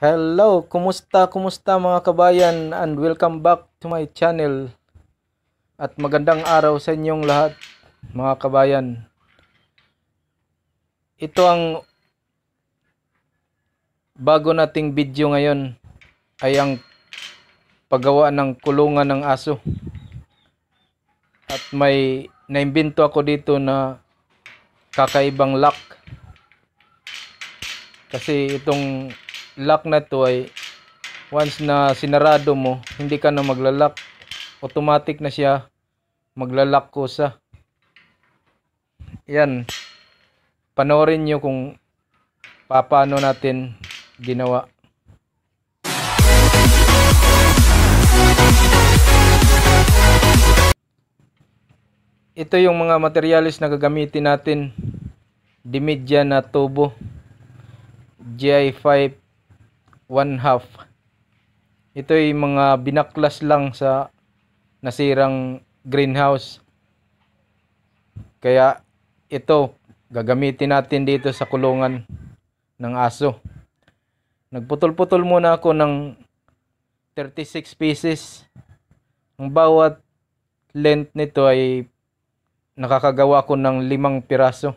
Hello, kumusta, kumusta mga kabayan and welcome back to my channel at magandang araw sa inyong lahat mga kabayan. Ito ang bago nating video ngayon ay ang paggawa ng kulungan ng aso at may naimbento ako dito na kakaibang lock kasi itong lock na to ay once na sinarado mo, hindi ka na maglalak. Automatic na siya maglalak ko sa. Yan. Panorin nyo kung paano natin ginawa. Ito yung mga materialis na gagamitin natin. Dimidya na tubo. GI5 one half. Ito ay mga binaklas lang sa nasirang greenhouse. Kaya ito gagamitin natin dito sa kulungan ng aso. Nagputol-putol muna ako ng 36 pieces. Ang bawat length nito ay nakakagawa ko ng limang piraso.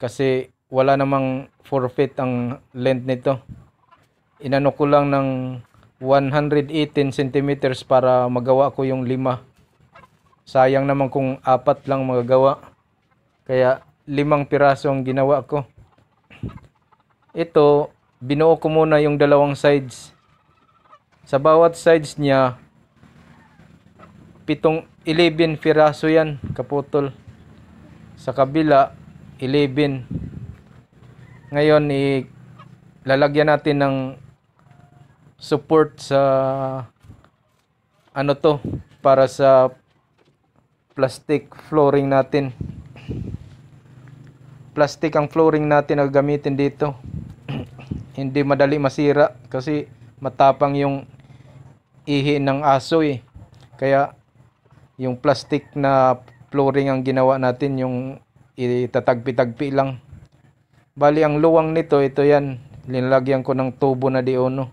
Kasi wala namang forfeit ang length nito. Inano ko lang ng 118 cm para magawa ko yung 5. Sayang naman kung 4 lang magagawa. Kaya limang piraso ang ginawa ko. Ito, binuo ko muna yung dalawang sides. Sa bawat sides niya, 7, 11 piraso yan, kaputol. Sa kabila, 11. Ngayon, lalagyan natin ng support sa ano to para sa plastic flooring natin. Plastic ang flooring natin na gamitin dito. Hindi madali masira kasi matapang yung ihi ng aso eh. Kaya yung plastic na flooring ang ginawa natin yung itatagpi-tagpi lang Bali, ang luwang nito, ito yan. Linlagyan ko ng tubo na di ono.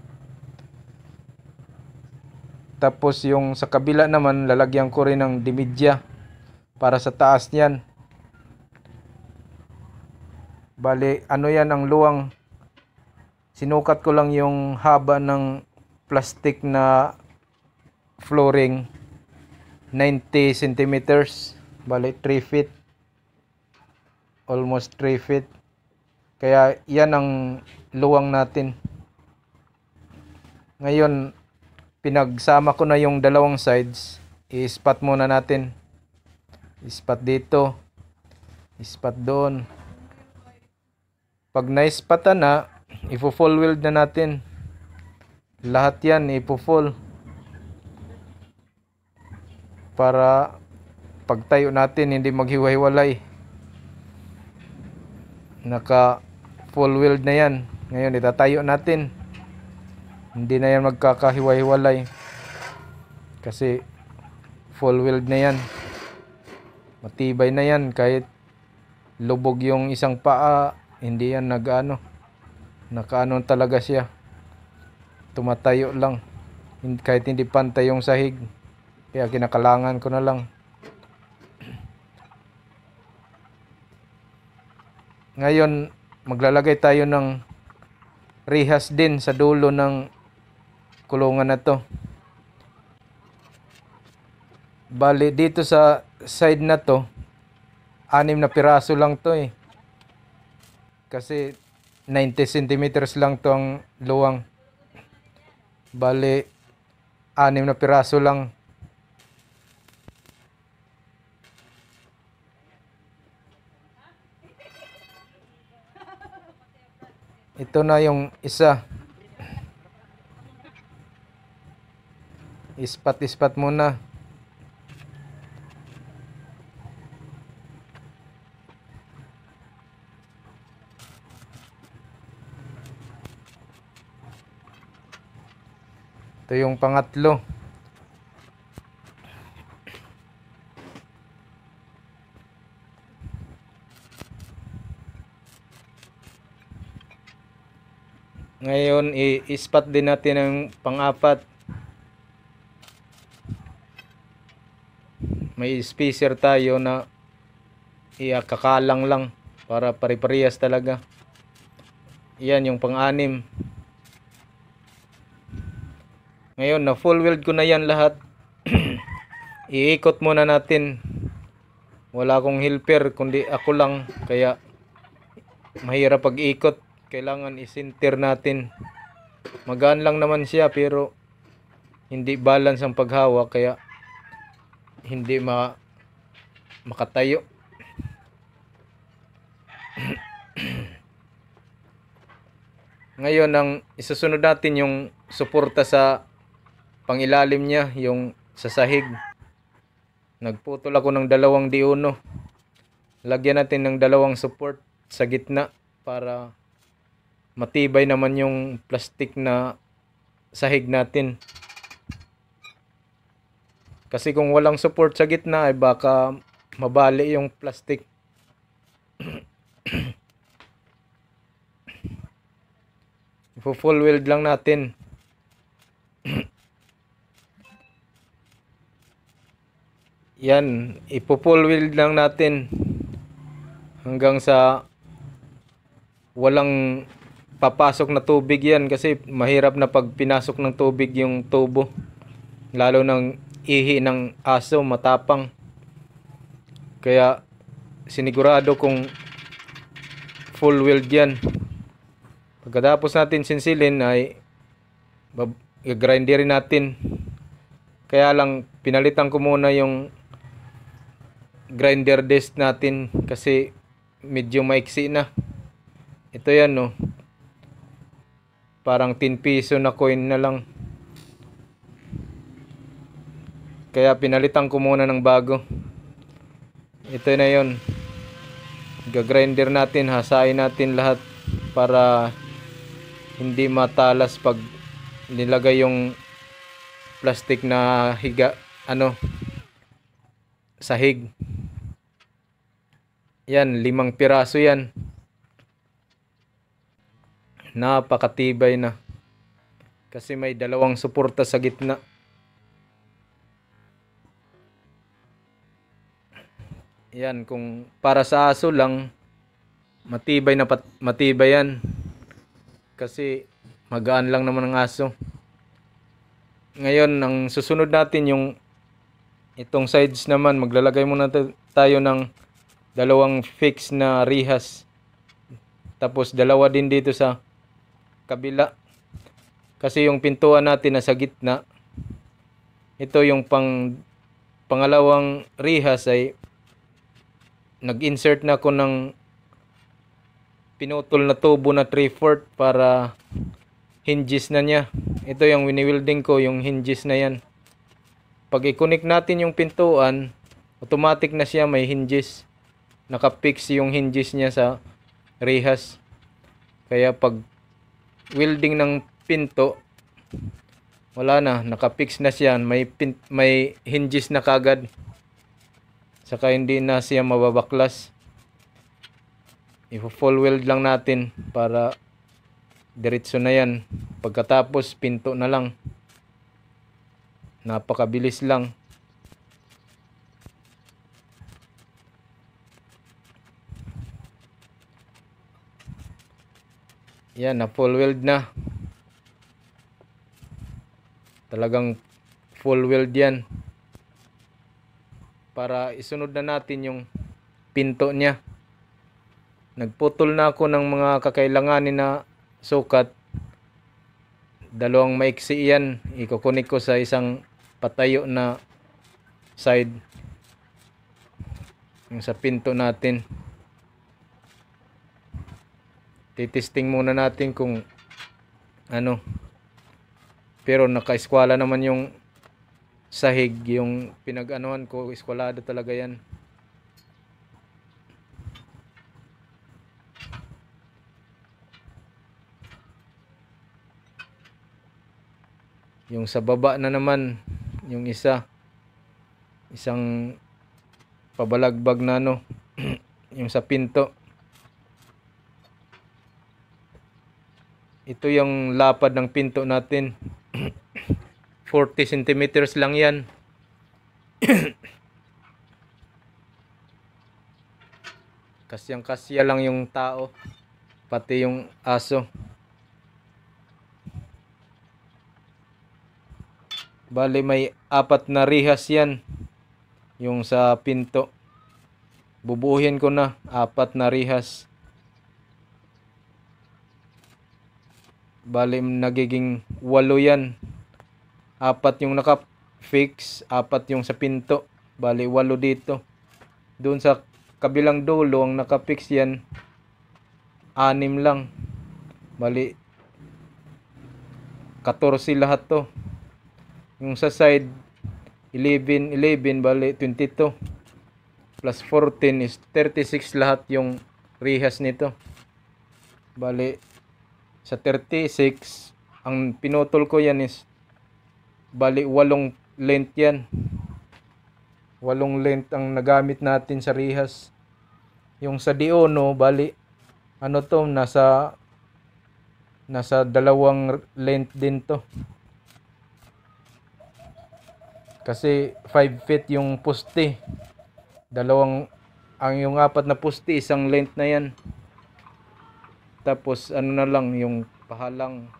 Tapos yung sa kabila naman, lalagyan ko rin ng dimidya para sa taas niyan. Bali, ano yan ang luwang. Sinukat ko lang yung haba ng plastic na flooring 90 centimeters bali 3 feet almost 3 feet kaya yan ang luwang natin. Ngayon, pinagsama ko na yung dalawang sides. I-spot muna natin. I-spot dito. I-spot doon. Pag na-spotan na, ipo-full weld na natin. Lahat yan ipo-full. Para pagtayo natin hindi maghiwa-hiwalay. Naka full weld na yan ngayon itatayo natin hindi na yan magkakahiwa-hiwalay kasi full weld na yan matibay na yan kahit lubog yung isang paa hindi yan nagano nakaano talaga siya tumatayo lang kahit hindi pantay yung sahig kaya kinakalangan ko na lang ngayon maglalagay tayo ng rehas din sa dulo ng kulungan na to bali dito sa side na to anim na piraso lang to eh kasi 90 centimeters lang to ang luwang bali anim na piraso lang Ito na yung isa. Ispat-ispat muna. Ito yung pangatlo. Ngayon, i-spot din natin ang pang-apat. May spacer tayo na iakakalang lang para pare-parehas talaga. Yan yung pang-anim. Ngayon, na full weld ko na yan lahat. Iikot muna natin. Wala akong helper, kundi ako lang. Kaya, mahirap pag-ikot kailangan isinter natin magaan lang naman siya pero hindi balance ang paghawa kaya hindi ma makatayo ngayon ang isusunod natin yung suporta sa pangilalim niya yung sa sahig nagputol ako ng dalawang diuno lagyan natin ng dalawang support sa gitna para matibay naman yung plastic na sahig natin. Kasi kung walang support sa gitna ay eh, baka mabali yung plastic. Ipo-full weld lang natin. Yan, ipo-full weld lang natin hanggang sa walang papasok na tubig yan kasi mahirap na pag pinasok ng tubig yung tubo lalo ng ihi ng aso matapang kaya sinigurado kung full weld yan pagkatapos natin sinsilin ay grinderin natin kaya lang pinalitan ko muna yung grinder disc natin kasi medyo maiksi na ito yan no Parang 10 piso na coin na lang. Kaya pinalitan ko muna ng bago. Ito na yon. Gagrinder natin, hasain natin lahat para hindi matalas pag nilagay yung plastic na higa ano sahig. Yan, limang piraso yan napakatibay na kasi may dalawang suporta sa gitna yan kung para sa aso lang matibay na pat, matibay yan kasi magaan lang naman ang aso ngayon ang susunod natin yung itong sides naman maglalagay muna tayo ng dalawang fix na rihas tapos dalawa din dito sa kabila. Kasi yung pintuan natin nasa gitna. Ito yung pang pangalawang rihas ay nag-insert na ako ng pinutol na tubo na 3/4 para hinges na niya. Ito yung wini-welding ko, yung hinges na yan. Pag i-connect natin yung pintuan, automatic na siya may hinges. Nakapix yung hinges niya sa rehas. Kaya pag welding ng pinto wala na nakapix na siya may may hinges na kagad saka hindi na siya mababaklas i full weld lang natin para diretso na yan pagkatapos pinto na lang napakabilis lang Yan, na full weld na. Talagang full weld yan. Para isunod na natin yung pinto niya. Nagputol na ako ng mga kakailanganin na sukat. Dalawang maiksi yan. Ikukunik ko sa isang patayo na side. Yung sa pinto natin titesting muna natin kung ano pero naka-eskwala naman yung sahig yung pinag-anuhan ko eskwalado talaga yan yung sa baba na naman yung isa isang pabalagbag na ano yung sa pinto ito yung lapad ng pinto natin 40 centimeters lang yan kasyang kasya lang yung tao pati yung aso bali may apat na rihas yan yung sa pinto bubuhin ko na apat na rihas Bali, nagiging walo yan. Apat yung naka-fix, apat yung sa pinto. Bali, walo dito. Doon sa kabilang dulo, ang naka-fix yan, anim lang. Bali, 14 lahat to. Yung sa side, 11, 11, bali, 22. Plus 14 is 36 lahat yung rehas nito. Bali, sa 36 ang pinutol ko yan is bali walong length yan walong length ang nagamit natin sa rihas yung sa diono bali ano to nasa nasa dalawang length din to kasi 5 feet yung poste dalawang ang yung apat na poste isang length na yan tapos ano na lang yung pahalang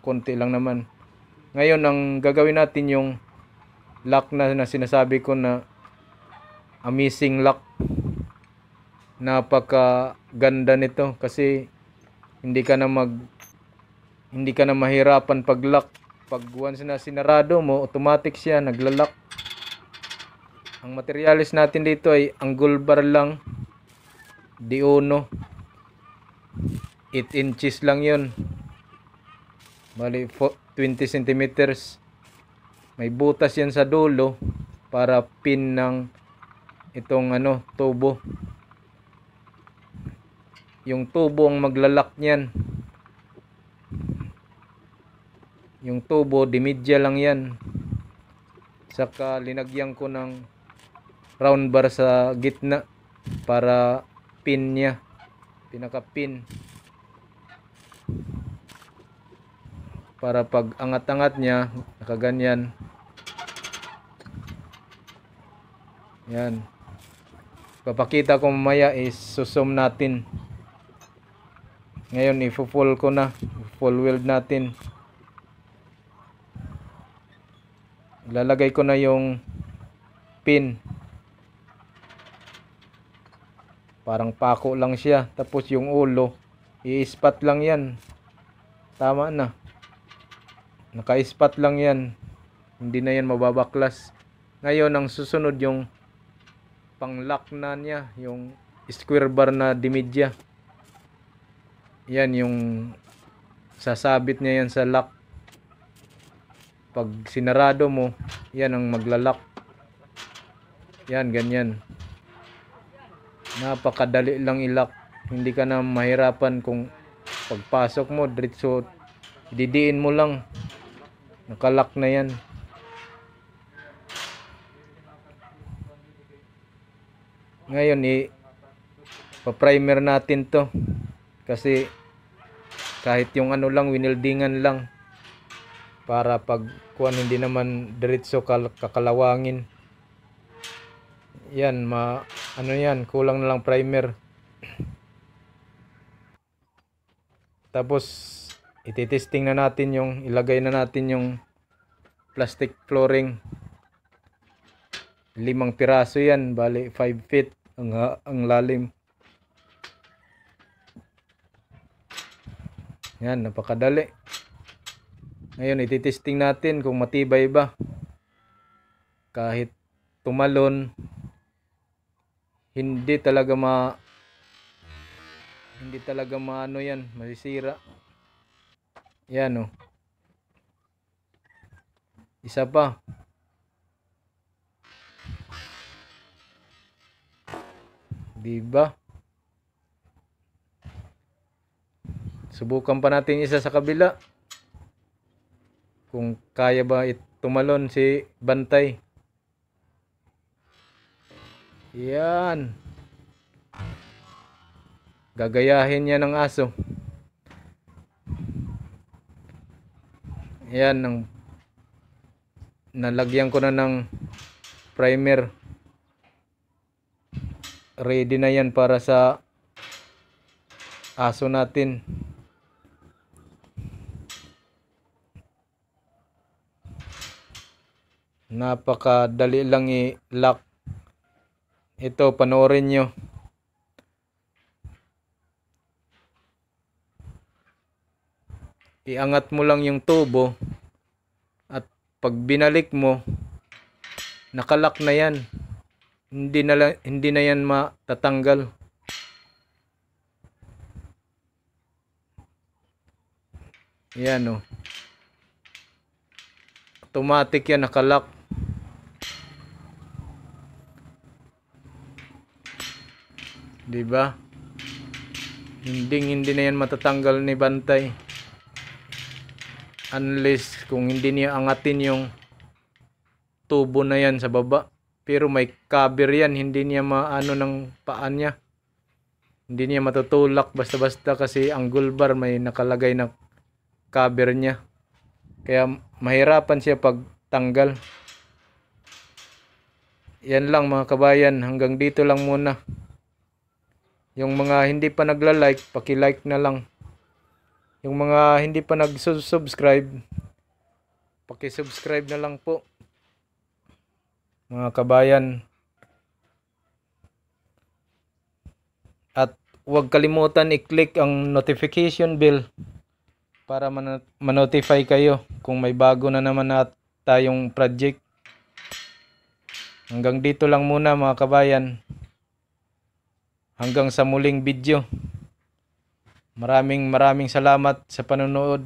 konti lang naman. Ngayon ang gagawin natin yung lock na, na sinasabi ko na amazing lock. Napaka ganda nito kasi hindi ka na mag hindi ka na mahirapan pag lock. Pag once na sinarado mo, automatic siya naglalak. Ang materialis natin dito ay angle bar lang, di uno. 8 inches lang yun bali 20 centimeters may butas yan sa dulo para pin ng itong ano tubo yung tubo ang maglalak niyan yung tubo dimidya lang yan saka linagyan ko ng round bar sa gitna para pin niya pinaka pin para pag angat-angat niya nakaganyan yan papakita ko mamaya is susum natin ngayon ifo-full ko na full weld natin lalagay ko na yung pin parang pako lang siya tapos yung ulo i-spot lang yan tama na naka-spot lang yan hindi na yan mababaklas ngayon ang susunod yung panglock na niya yung square bar na dimidya yan yung sasabit niya yan sa lock pag sinarado mo yan ang maglalak yan ganyan napakadali lang ilak hindi ka na mahirapan kung pagpasok mo diretso didiin mo lang Nakalak na yan. Ngayon, i pa-primer natin to. Kasi kahit yung ano lang, winildingan lang. Para pag kuan hindi naman diretso kakalawangin. Yan, ma ano yan, kulang na lang primer. Tapos ititesting na natin yung ilagay na natin yung plastic flooring limang piraso yan bali 5 feet ang, ang lalim yan napakadali ngayon ititesting natin kung matibay ba kahit tumalon hindi talaga ma hindi talaga maano yan masisira yan o. Oh. Isa pa. Diba? Subukan pa natin isa sa kabila. Kung kaya ba tumalon si Bantay. Yan. Gagayahin niya ng aso. Ayan, ng, nalagyan ko na ng primer. Ready na yan para sa aso natin. Napakadali lang i-lock. Ito, panoorin niyo. iangat mo lang yung tubo at pag binalik mo nakalak na yan hindi na, lang, hindi na yan matatanggal yan o oh. automatic yan nakalak di ba hindi hindi na yan matatanggal ni bantay unless kung hindi niya angatin yung tubo na yan sa baba pero may cover yan hindi niya maano ng paan niya hindi niya matutulak basta basta kasi ang gulbar may nakalagay na cover niya kaya mahirapan siya pag tanggal yan lang mga kabayan hanggang dito lang muna yung mga hindi pa nagla-like paki-like na lang yung mga hindi pa nag-subscribe, paki-subscribe na lang po. Mga kabayan. At huwag kalimutan i-click ang notification bell para ma-notify kayo kung may bago na naman na tayong project. Hanggang dito lang muna mga kabayan. Hanggang sa muling video. Maraming maraming salamat sa panonood.